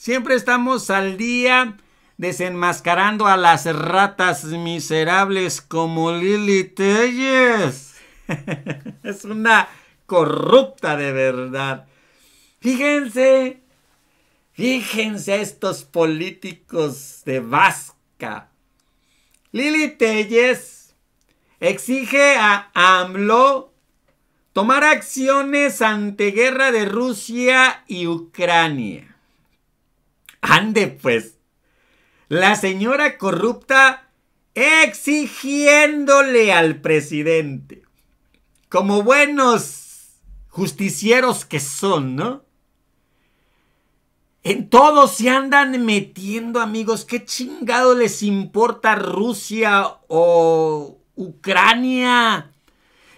Siempre estamos al día desenmascarando a las ratas miserables como Lili Telles. es una corrupta de verdad. Fíjense, fíjense a estos políticos de Vasca. Lili Telles exige a AMLO tomar acciones ante guerra de Rusia y Ucrania. Ande pues. La señora corrupta exigiéndole al presidente. Como buenos justicieros que son, ¿no? En todo se andan metiendo, amigos. ¿Qué chingado les importa Rusia o Ucrania?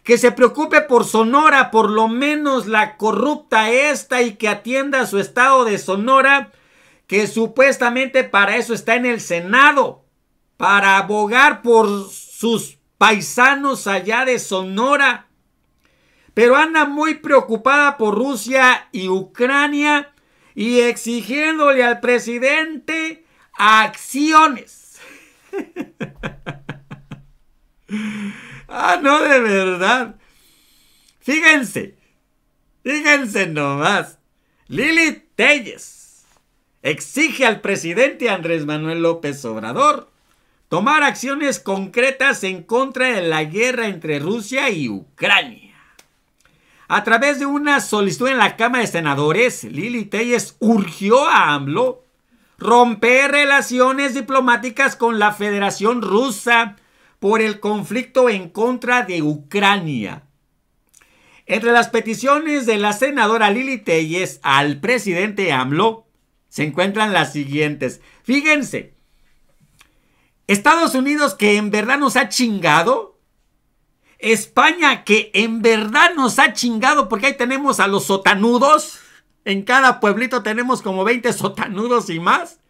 Que se preocupe por Sonora, por lo menos la corrupta esta, y que atienda a su estado de Sonora que supuestamente para eso está en el Senado, para abogar por sus paisanos allá de Sonora. Pero anda muy preocupada por Rusia y Ucrania y exigiéndole al presidente acciones. ah, no, de verdad. Fíjense, fíjense nomás. Lili Telles exige al presidente Andrés Manuel López Obrador tomar acciones concretas en contra de la guerra entre Rusia y Ucrania. A través de una solicitud en la Cámara de Senadores, Lili Telles urgió a AMLO romper relaciones diplomáticas con la Federación Rusa por el conflicto en contra de Ucrania. Entre las peticiones de la senadora Lili Telles al presidente AMLO, se encuentran las siguientes. Fíjense, Estados Unidos que en verdad nos ha chingado. España que en verdad nos ha chingado porque ahí tenemos a los sotanudos. En cada pueblito tenemos como 20 sotanudos y más.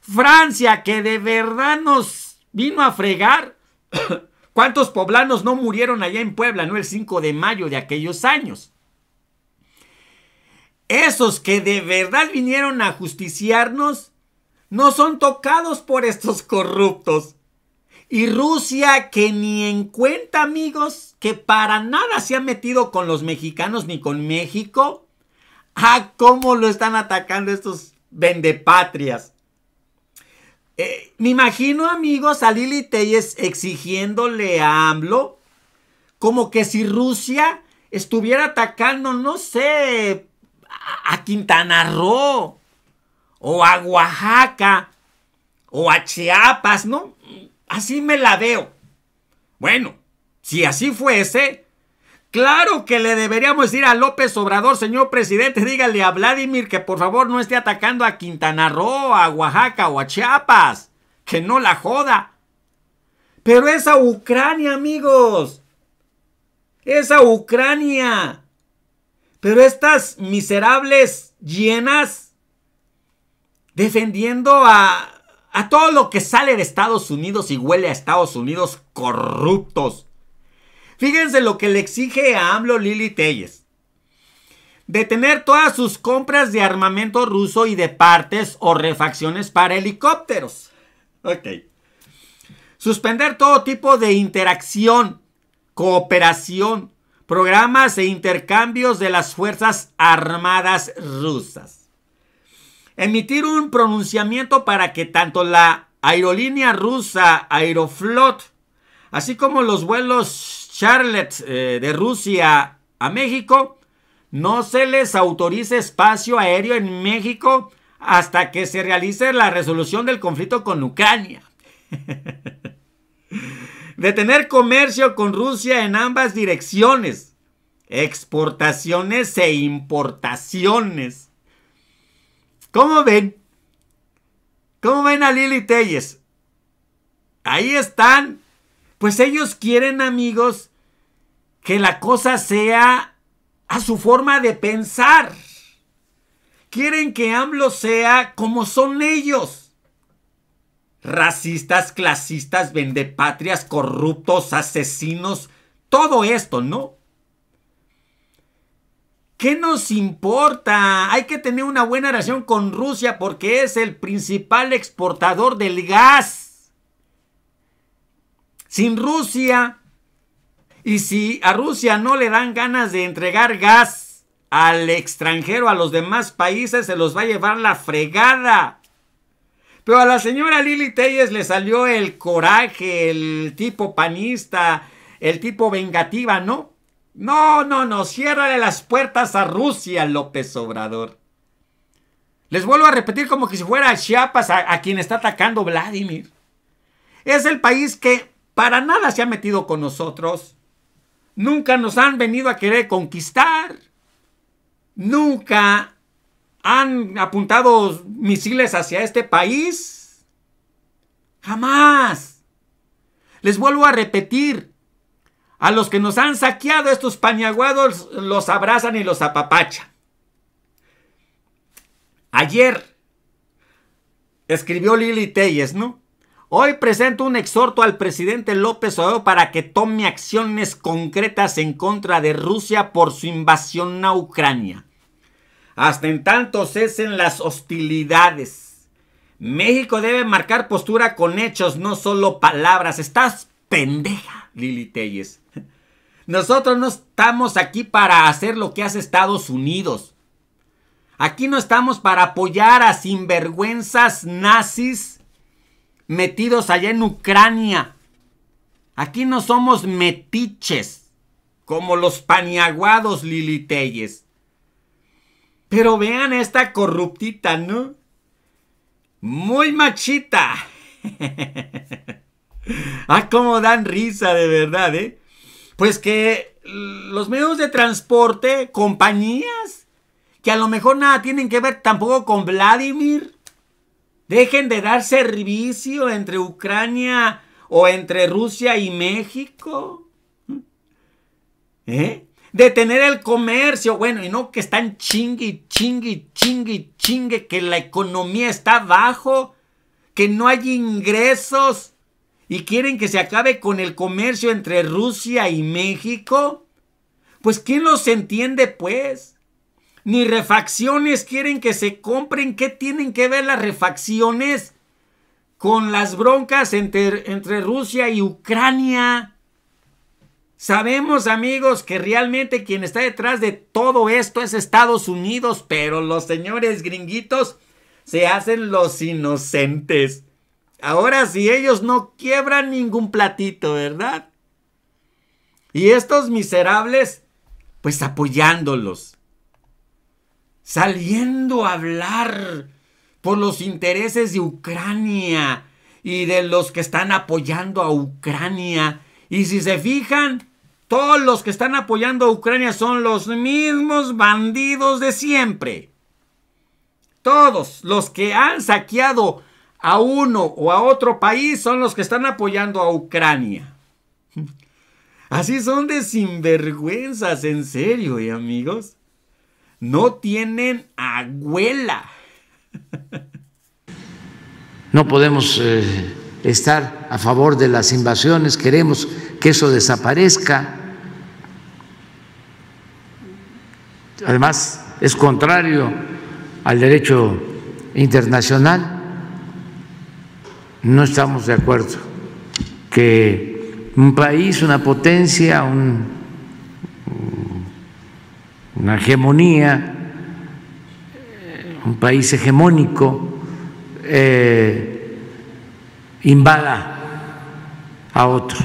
Francia que de verdad nos vino a fregar. ¿Cuántos poblanos no murieron allá en Puebla, no el 5 de mayo de aquellos años? Esos que de verdad vinieron a justiciarnos no son tocados por estos corruptos. Y Rusia que ni en cuenta, amigos, que para nada se ha metido con los mexicanos ni con México. a ah, cómo lo están atacando estos vendepatrias. Eh, me imagino, amigos, a Lili Telles exigiéndole a AMLO como que si Rusia estuviera atacando, no sé, a Quintana Roo, o a Oaxaca, o a Chiapas, ¿no? Así me la veo. Bueno, si así fuese, claro que le deberíamos decir a López Obrador, señor presidente, dígale a Vladimir que por favor no esté atacando a Quintana Roo, a Oaxaca o a Chiapas, que no la joda. Pero es Ucrania, amigos. esa Ucrania. Pero estas miserables llenas defendiendo a, a todo lo que sale de Estados Unidos y huele a Estados Unidos corruptos. Fíjense lo que le exige a AMLO Lili Telles. Detener todas sus compras de armamento ruso y de partes o refacciones para helicópteros. Ok. Suspender todo tipo de interacción, cooperación, programas e intercambios de las Fuerzas Armadas rusas. Emitir un pronunciamiento para que tanto la aerolínea rusa Aeroflot, así como los vuelos Charlotte eh, de Rusia a México, no se les autorice espacio aéreo en México hasta que se realice la resolución del conflicto con Ucrania. de tener comercio con Rusia en ambas direcciones, exportaciones e importaciones. ¿Cómo ven? ¿Cómo ven a Lili Telles? Ahí están. Pues ellos quieren, amigos, que la cosa sea a su forma de pensar. Quieren que AMLO sea como son ellos racistas, clasistas, vendepatrias, corruptos, asesinos, todo esto, ¿no? ¿Qué nos importa? Hay que tener una buena relación con Rusia porque es el principal exportador del gas. Sin Rusia, y si a Rusia no le dan ganas de entregar gas al extranjero, a los demás países, se los va a llevar la fregada. Pero a la señora Lili Telles le salió el coraje, el tipo panista, el tipo vengativa, ¿no? No, no, no, ciérrale las puertas a Rusia, López Obrador. Les vuelvo a repetir como que si fuera a Chiapas a quien está atacando Vladimir. Es el país que para nada se ha metido con nosotros. Nunca nos han venido a querer conquistar. Nunca han apuntado misiles hacia este país? Jamás. Les vuelvo a repetir, a los que nos han saqueado estos pañaguados los abrazan y los apapachan. Ayer escribió Lili Telles, ¿no? Hoy presento un exhorto al presidente López Obrador para que tome acciones concretas en contra de Rusia por su invasión a Ucrania. Hasta en tanto cesen las hostilidades. México debe marcar postura con hechos, no solo palabras. Estás pendeja, Lili Telles. Nosotros no estamos aquí para hacer lo que hace Estados Unidos. Aquí no estamos para apoyar a sinvergüenzas nazis metidos allá en Ucrania. Aquí no somos metiches, como los paniaguados Lili Telles. Pero vean esta corruptita, ¿no? Muy machita. ah, cómo dan risa de verdad, ¿eh? Pues que los medios de transporte, compañías, que a lo mejor nada tienen que ver tampoco con Vladimir, dejen de dar servicio entre Ucrania o entre Rusia y México. ¿Eh? detener el comercio, bueno, y no que están chingue, chingue, chingue, chingue, que la economía está bajo, que no hay ingresos y quieren que se acabe con el comercio entre Rusia y México. Pues ¿quién los entiende pues? Ni refacciones quieren que se compren. ¿Qué tienen que ver las refacciones con las broncas entre, entre Rusia y Ucrania? Sabemos amigos que realmente quien está detrás de todo esto es Estados Unidos, pero los señores gringuitos se hacen los inocentes. Ahora sí, ellos no quiebran ningún platito, ¿verdad? Y estos miserables, pues apoyándolos, saliendo a hablar por los intereses de Ucrania y de los que están apoyando a Ucrania. Y si se fijan, todos los que están apoyando a Ucrania son los mismos bandidos de siempre. Todos los que han saqueado a uno o a otro país son los que están apoyando a Ucrania. Así son de sinvergüenzas, en serio, y ¿eh, amigos. No tienen abuela. No podemos eh, estar a favor de las invasiones, queremos que eso desaparezca. Además, es contrario al derecho internacional. No estamos de acuerdo que un país, una potencia, una hegemonía, eh, un país hegemónico, eh, invada a otro.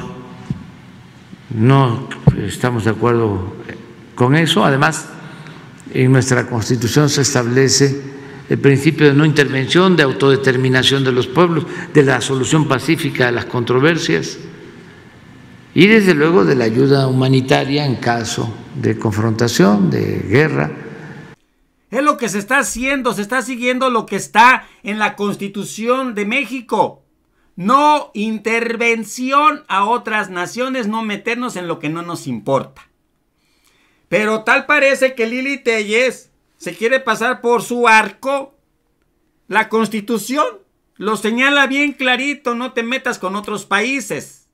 No estamos de acuerdo con eso. Además, en nuestra Constitución se establece el principio de no intervención, de autodeterminación de los pueblos, de la solución pacífica de las controversias y desde luego de la ayuda humanitaria en caso de confrontación, de guerra. Es lo que se está haciendo, se está siguiendo lo que está en la Constitución de México. No intervención a otras naciones, no meternos en lo que no nos importa. Pero tal parece que Lili Telles se quiere pasar por su arco. La constitución lo señala bien clarito, no te metas con otros países.